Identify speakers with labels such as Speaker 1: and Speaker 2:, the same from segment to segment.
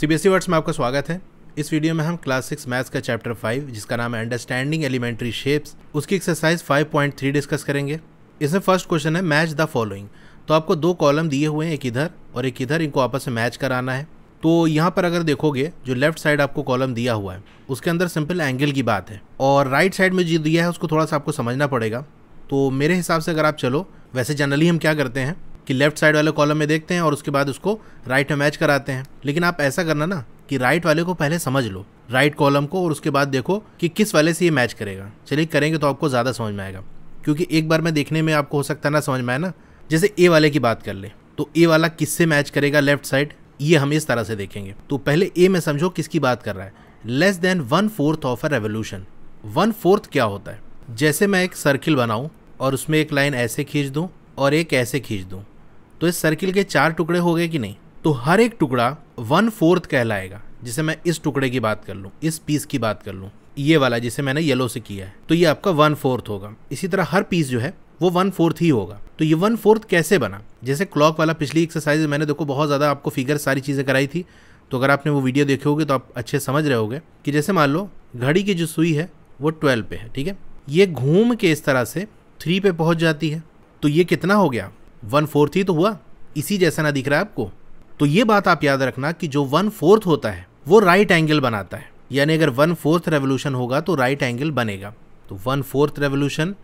Speaker 1: CBSE words e में आपका स्वागत है इस वीडियो में हम क्लास सिक्स मैथ्स का चैप्टर फाइव जिसका नाम है अंडरस्टैंडिंग एलिमेंट्री शेप्स उसकी एक्सरसाइज 5.3 डिस्कस करेंगे इसमें फर्स्ट क्वेश्चन है मैच द फॉलोइंग तो आपको दो कॉलम दिए हुए हैं एक इधर और एक इधर इनको आपस में मैच कराना है तो यहाँ पर अगर देखोगे जो लेफ्ट साइड आपको कॉलम दिया हुआ है उसके अंदर सिंपल एंगल की बात है और राइट साइड में जो दिया है उसको थोड़ा सा आपको समझना पड़ेगा तो मेरे हिसाब से अगर आप चलो वैसे जनरली हम क्या करते हैं कि लेफ्ट साइड वाले कॉलम में देखते हैं और उसके बाद उसको राइट में मैच कराते हैं लेकिन आप ऐसा करना ना कि राइट वाले को पहले समझ लो राइट कॉलम को और उसके बाद देखो कि किस वाले से ये मैच करेगा चलिए करेंगे तो आपको ज़्यादा समझ में आएगा क्योंकि एक बार में देखने में आपको हो सकता है ना समझ में आए ना जैसे ए वाले की बात कर ले तो ए वाला किससे मैच करेगा लेफ्ट साइड ये हम इस तरह से देखेंगे तो पहले ए में समझो किसकी बात कर रहा है less than one fourth of a revolution one fourth क्या होता है जैसे मैं एक सर्किल बनाऊँ और उसमें एक लाइन ऐसे खींच दूँ और एक ऐसे खींच दूँ तो इस सर्किल के चार टुकड़े हो गए कि नहीं तो हर एक टुकड़ा वन फोर्थ कहलाएगा जिसे मैं इस टुकड़े की बात कर लूँ इस पीस की बात कर लूँ ये वाला जिसे मैंने येलो से किया है तो ये आपका वन फोर्थ होगा इसी तरह हर पीस जो है वो वन फोर्थ ही होगा तो ये वन फोर्थ कैसे बना जैसे क्लॉक वाला पिछली एक्सरसाइज मैंने देखो बहुत ज़्यादा आपको फिगर सारी चीज़ें कराई थी तो अगर आपने वो वीडियो देखे होगी तो आप अच्छे समझ रहे होगे कि जैसे मान लो घड़ी की जो सुई है वो ट्वेल्व पे है ठीक है ये घूम के इस तरह से थ्री पे पहुंच जाती है तो ये कितना हो गया वन फोर्थ ही तो हुआ इसी जैसा ना दिख रहा है आपको तो ये बात आप याद रखना कि जो वन फोर्थ होता है वो राइट एंगल बनाता है यानी अगर वन फोर्थ रेवोल्यूशन होगा तो राइट एंगल बनेगा तो वन फोर्थ रेवोल्यूशन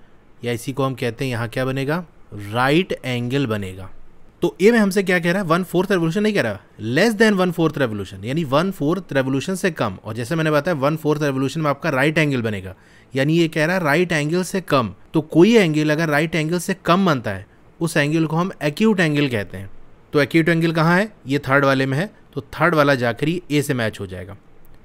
Speaker 1: या इसी को हम कहते हैं यहाँ क्या बनेगा राइट right एंगल बनेगा तो ये में हमसे क्या कह रहा है वन फोर्थ रेवोल्यूशन नहीं कह रहा less than one fourth revolution यानी वन फोर्थ रेवोल्यूशन से कम और जैसे मैंने बताया वन फोर्थ रेवोल्यूशन में आपका राइट right एंगल बनेगा यानी ये कह रहा है राइट एंगल से कम तो कोई एंगल अगर राइट right एंगल से कम बनता है उस एंगल को हम एक्यूट एंगल कहते हैं तो एक्यूट एंगल कहाँ है ये थर्ड वाले में है तो थर्ड वाला जाकर ही ए से मैच हो जाएगा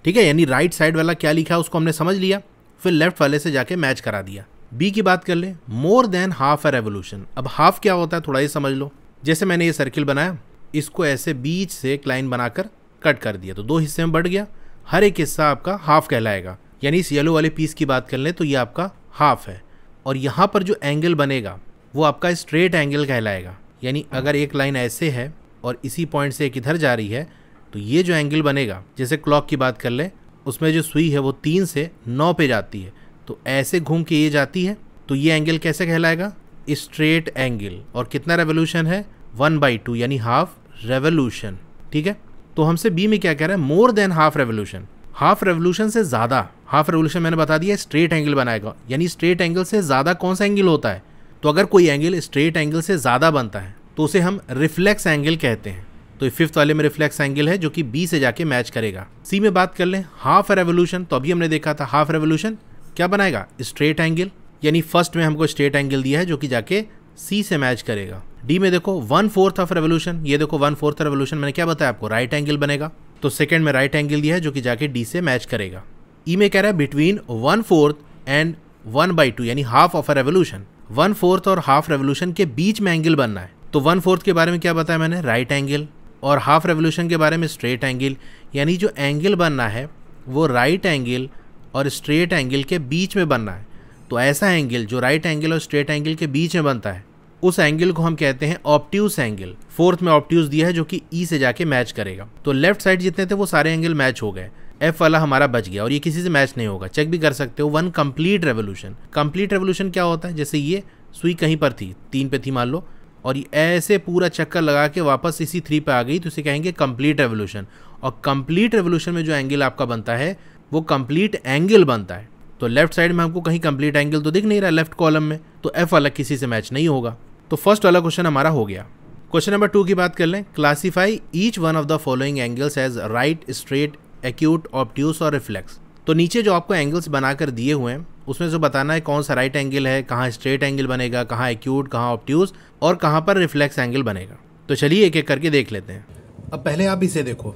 Speaker 1: ठीक है यानी राइट साइड वाला क्या लिखा है उसको हमने समझ लिया फिर लेफ्ट वाले से जाके मैच करा दिया बी की बात कर लें more than half a revolution अब हाफ क्या होता है थोड़ा ये समझ लो जैसे मैंने ये सर्किल बनाया इसको ऐसे बीच से एक लाइन बनाकर कट कर दिया तो दो हिस्से में बढ़ गया हर एक हिस्सा आपका हाफ कहलाएगा यानी इस येलो वाले पीस की बात कर लें तो ये आपका हाफ है और यहाँ पर जो एंगल बनेगा वो आपका स्ट्रेट एंगल कहलाएगा यानी अगर एक लाइन ऐसे है और इसी पॉइंट से एक इधर जा रही है तो ये जो एंगल बनेगा जैसे क्लॉक की बात कर लें उसमें जो सुई है वो तीन से नौ पे जाती है तो ऐसे घूम के ये जाती है तो ये एंगल कैसे कहलाएगा स्ट्रेट एंगल और कितना रेवोल्यूशन है वन बाई टू यानी हाफ रेवोल्यूशन ठीक है तो हमसे बी में क्या कह रहा है more than half revolution half revolution से ज़्यादा हाफ रेवोल्यूशन मैंने बता दिया स्ट्रेट एंगल बनाएगा यानी स्ट्रेट एंगल से ज़्यादा कौन सा एंगल होता है तो अगर कोई एंगल स्ट्रेट एंगल से ज़्यादा बनता है तो उसे हम रिफ्लेक्स एंगल कहते हैं तो फिफ्थ वाले में रिफ्लेक्स एंगल है जो कि बी से जाके मैच करेगा सी में बात कर लें हाफ रेवोल्यूशन तो अभी हमने देखा था हाफ रेवोल्यूशन क्या बनाएगा स्ट्रेट एंगल यानी फर्स्ट में हमको स्ट्रेट एंगल दिया है जो कि जाके सी से मैच करेगा डी में देखो वन फोर्थ ऑफ रेवोल्यूशन ये देखो वन फोर्थ रेवोल्यूशन मैंने क्या बताया आपको राइट एंगल बनेगा तो सेकंड में राइट एंगल दिया है जो कि जाके डी से मैच करेगा ई e में कह रहा है between one fourth and one by two यानी half of a revolution one fourth और हाफ रेवोल्यूशन के बीच में एंगल बनना है तो वन फोर्थ के बारे में क्या बताया मैंने राइट right एंगल और हाफ रेवोल्यूशन के बारे में स्ट्रेट एंगल यानी जो एंगल बनना है वो राइट right एंगल और स्ट्रेट एंगल के बीच में बनना है तो ऐसा एंगल जो राइट right एंगल और स्ट्रेट एंगल के बीच में बनता है उस एंगल को हम कहते हैं ऑप्ट्यूस एंगल फोर्थ में ऑप्ट्यूस दिया है जो कि ई e से जाके मैच करेगा तो लेफ्ट साइड जितने थे वो सारे एंगल मैच हो गए एफ वाला हमारा बच गया और ये किसी से मैच नहीं होगा चेक भी कर सकते हो one complete revolution complete revolution क्या होता है जैसे ये सुई कहीं पर थी तीन पे थी मान लो और ऐसे पूरा चक्कर लगा के वापस इसी थ्री पे आ गई तो इसे कहेंगे कंप्लीट रेवोल्यूशन और कंप्लीट रेवोल्यूशन में जो एंगल आपका बनता है वो कंप्लीट एंगल बनता है तो लेफ्ट साइड में हमको कहीं कंप्लीट एंगल तो दिख नहीं रहा लेफ्ट कॉलम में तो एफ वाला किसी से मैच नहीं होगा तो फर्स्ट वाला क्वेश्चन हमारा हो गया क्वेश्चन नंबर टू की बात कर लें classify each one of the following angles as right straight acute obtuse और रिफ्लेक्स तो नीचे जो आपको एंगल्स बनाकर दिए हुए हैं उसमें जो बताना है कौन सा राइट एंगल है कहाँ स्ट्रेट एंगल बनेगा कहाँ एक्यूट कहाँ ऑप्ट्यूज और कहाँ पर रिफ्लेक्स एंगल बनेगा तो चलिए एक एक करके देख लेते हैं अब पहले आप इसे देखो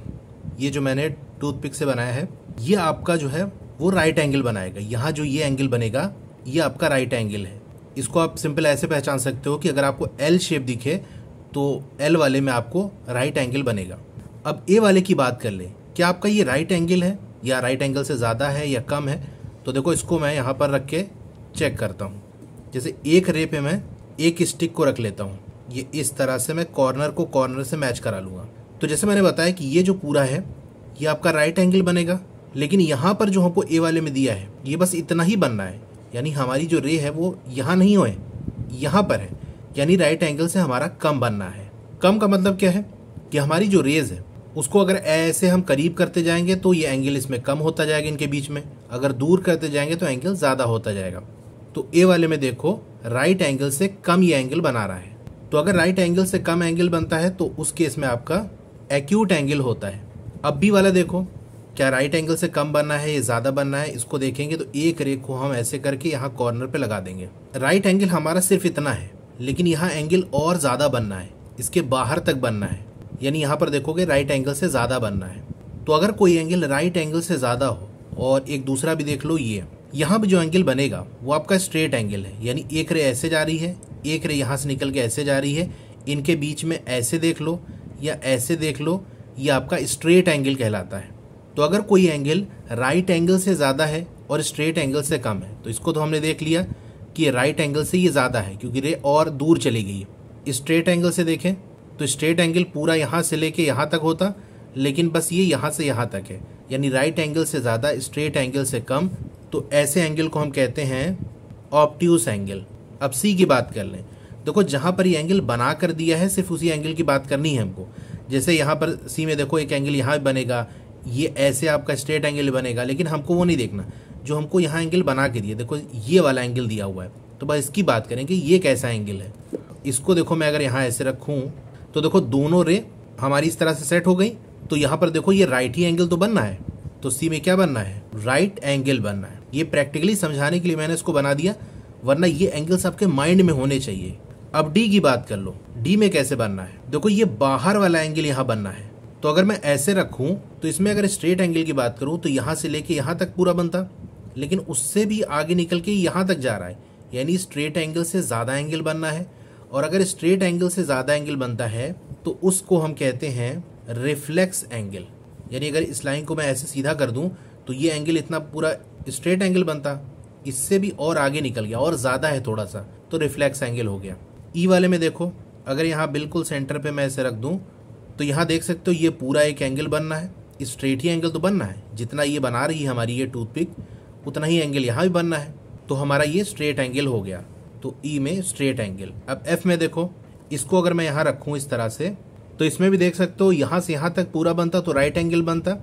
Speaker 1: ये जो मैंने टूथपिक से बनाया है ये आपका जो है वो राइट एंगल बनाएगा यहाँ जो ये एंगल बनेगा ये आपका राइट एंगल है इसको आप सिंपल ऐसे पहचान सकते हो कि अगर आपको एल शेप दिखे तो एल वाले में आपको राइट एंगल बनेगा अब ए वाले की बात कर लें क्या आपका ये राइट एंगल है या राइट एंगल से ज़्यादा है या कम है तो देखो इसको मैं यहाँ पर रख के चेक करता हूँ जैसे एक रे पे मैं एक स्टिक को रख लेता हूँ ये इस तरह से मैं कॉर्नर को कॉर्नर से मैच करा लूँगा तो जैसे मैंने बताया कि ये जो पूरा है ये आपका राइट एंगल बनेगा लेकिन यहाँ पर जो हमको ए वाले में दिया है ये बस इतना ही बनना है यानी हमारी जो रे है वो यहाँ नहीं हो यहाँ पर है यानी राइट एंगल से हमारा कम बनना है कम का मतलब क्या है कि हमारी जो रेज है उसको अगर ऐसे हम करीब करते जाएंगे तो ये एंगल इसमें कम होता जाएगा इनके बीच में अगर दूर करते जाएंगे तो एंगल ज़्यादा होता जाएगा तो ए वाले में देखो राइट एंगल से कम ये एंगल बना रहा है तो अगर राइट एंगल से कम एंगल बनता है तो उस केस में आपका एक्यूट एंगल होता है अब बी वाला देखो क्या राइट एंगल से कम बनना है ये ज़्यादा बनना है इसको देखेंगे तो एक रे को हम ऐसे करके यहाँ कॉर्नर पर लगा देंगे राइट एंगल हमारा सिर्फ इतना है लेकिन यहाँ एंगल और ज़्यादा बनना है इसके बाहर तक बनना है यानी यहाँ पर देखोगे राइट एंगल से ज़्यादा बनना है तो अगर कोई एंगल राइट एंगल से ज़्यादा हो और एक दूसरा भी देख लो ये यहाँ भी जो एंगल बनेगा वो आपका स्ट्रेट एंगल है यानी एक रे ऐसे जा रही है एक रे यहाँ से निकल के ऐसे जा रही है इनके बीच में ऐसे देख लो या ऐसे देख लो ये आपका स्ट्रेट एंगल कहलाता है तो अगर कोई एंगल राइट एंगल से ज़्यादा है और स्ट्रेट एंगल से कम है तो इसको तो हमने देख लिया कि राइट एंगल से ये ज़्यादा है क्योंकि रे और दूर चली गई स्ट्रेट एंगल से देखें तो स्ट्रेट एंगल पूरा यहाँ से लेके यहाँ तक होता लेकिन बस ये यहाँ से यहाँ तक है यानी राइट एंगल से ज़्यादा स्ट्रेट एंगल से कम तो ऐसे एंगल को हम कहते हैं ऑप्टिस एंगल अब सी की बात कर लें देखो जहाँ पर ये एंगल बना कर दिया है सिर्फ उसी एंगल की बात करनी है हमको जैसे यहाँ पर सी में देखो एक एंगल यहाँ बनेगा ये ऐसे आपका स्ट्रेट एंगल बनेगा लेकिन हमको वो नहीं देखना जो हमको यहाँ एंगल बना के दिया देखो ये वाला एंगल दिया हुआ है तो बस इसकी बात करें कि ये कैसा एंगल है इसको देखो मैं अगर यहाँ ऐसे रखूँ तो देखो दोनों रे हमारी इस तरह से सेट हो गई तो यहाँ पर देखो ये राइट ही एंगल तो बनना है तो सी में क्या बनना है राइट एंगल बनना है ये प्रैक्टिकली समझाने के लिए मैंने इसको बना दिया वरना ये एंगल्स आपके माइंड में होने चाहिए अब डी की बात कर लो डी में कैसे बनना है देखो ये बाहर वाला एंगल यहाँ बनना है तो अगर मैं ऐसे रखूँ तो इसमें अगर स्ट्रेट एंगल की बात करूं तो यहाँ से लेके यहाँ तक पूरा बनता लेकिन उससे भी आगे निकल के यहाँ तक जा रहा है यानी स्ट्रेट एंगल से ज़्यादा एंगल बनना है और अगर स्ट्रेट एंगल से ज़्यादा एंगल बनता है तो उसको हम कहते हैं रिफ्लेक्स एंगल यानी अगर इस लाइन को मैं ऐसे सीधा कर दूं तो ये एंगल इतना पूरा स्ट्रेट एंगल बनता इससे भी और आगे निकल गया और ज़्यादा है थोड़ा सा तो रिफ्लेक्स एंगल हो गया ई e वाले में देखो अगर यहाँ बिल्कुल सेंटर पर मैं ऐसे रख दूँ तो यहाँ देख सकते हो ये पूरा एक एंगल बनना है स्ट्रेट ही एंगल तो बनना है जितना ये बना रही है हमारी ये टूथपिक उतना ही एंगल यहाँ भी बनना है तो हमारा ये स्ट्रेट एंगल हो गया तो ई e में स्ट्रेट एंगल अब एफ में देखो इसको अगर मैं यहां रखू इस तरह से तो इसमें भी देख सकते हो यहां से यहां तक पूरा बनता तो राइट एंगल बनता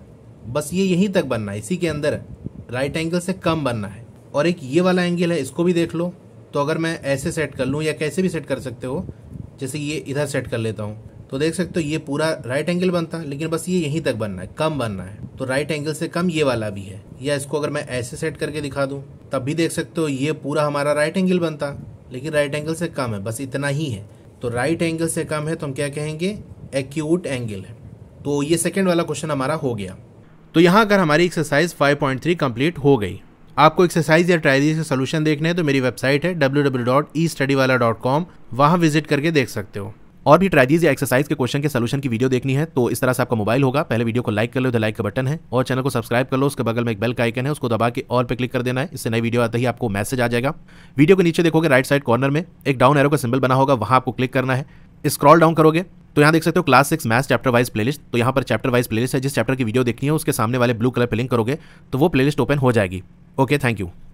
Speaker 1: बस ये यहीं तक बनना है इसी के अंदर राइट एंगल से कम बनना है और एक ये वाला एंगल है इसको भी देख लो तो अगर मैं ऐसे सेट कर लूँ या कैसे भी सेट कर सकते हो जैसे ये इधर सेट कर लेता हूँ तो देख सकते हो ये पूरा राइट एंगल बनता है लेकिन बस ये यहीं तक बनना है कम बनना है तो राइट एंगल से कम ये वाला भी है या इसको अगर मैं ऐसे सेट करके दिखा दूँ तब भी देख सकते हो ये पूरा हमारा राइट एंगल बनता लेकिन राइट एंगल से कम है बस इतना ही है तो राइट एंगल से कम है तो हम क्या कहेंगे एक्यूट एंगल है तो ये सेकेंड वाला क्वेश्चन हमारा हो गया तो यहाँ अगर हमारी एक्सरसाइज 5.3 कंप्लीट हो गई आपको एक्सरसाइज या ट्रायरीज का सोल्यूशन देखना है तो मेरी वेबसाइट है W W dot e study वाला डॉट कॉम वहाँ विजिट करके देख सकते हो और भी ट्रेजीज या एक्सरसाइज के क्वेश्चन के सोल्यूशन की वीडियो देखनी है तो इस तरह से आपका मोबाइल होगा पहले वीडियो को लाइक कर लो लाइक का बटन है और चैनल को सब्सक्राइब कर लो उसके बगल में एक बेल का आइकन है उसको दबा के और पे क्लिक कर देना है इससे नई वीडियो आते ही आपको मैसेज आ जाएगा वीडियो के नीचे देखोगे राइट साइड कॉर्नर में एक डाउन एरो का सिंबल बना होगा वहां आपको क्लिक करना है स्क्रॉल डाउन करोगे तो यहाँ देख सकते हो class six maths chapter wise playlist तो यहाँ पर चैप्टर वाइज प्लेलिस्ट है जिस चैप्टर की वीडियो देखनी है उसके सामने वाले ब्लू कलर पे लिंक करोगे तो वो प्लेलिस्ट ओपन हो जाएगी ओके थैंक यू